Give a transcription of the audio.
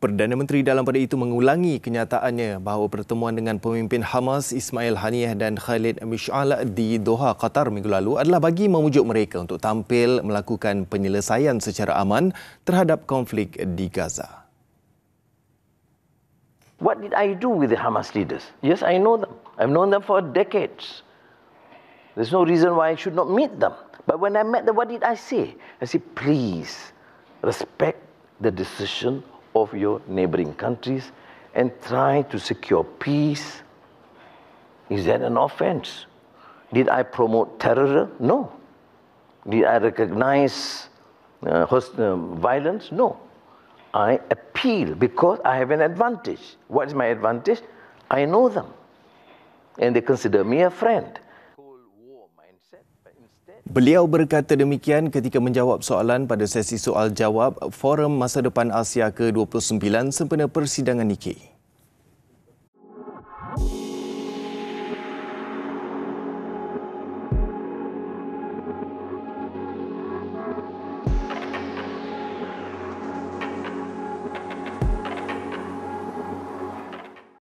Perdana Menteri dalam pada itu mengulangi kenyataannya bahawa pertemuan dengan pemimpin Hamas Ismail Haniyeh dan Khalid Mish'al di Doha, Qatar minggu lalu adalah bagi memujuk mereka untuk tampil melakukan penyelesaian secara aman terhadap konflik di Gaza. What did I do with the Hamas leaders? Yes, I know them. I've known them for decades. There's no reason why I should not meet them. But when I met them, what did I say? I said, please respect the decision of your neighboring countries and try to secure peace. Is that an offense? Did I promote terror? No. Did I recognize uh, host, uh, violence? No. I appeal because I have an advantage. What is my advantage? I know them. And they consider me a friend. Beliau berkata demikian ketika menjawab soalan pada sesi soal jawab Forum Masa Depan Asia ke-29 sempena persidangan Nikkei.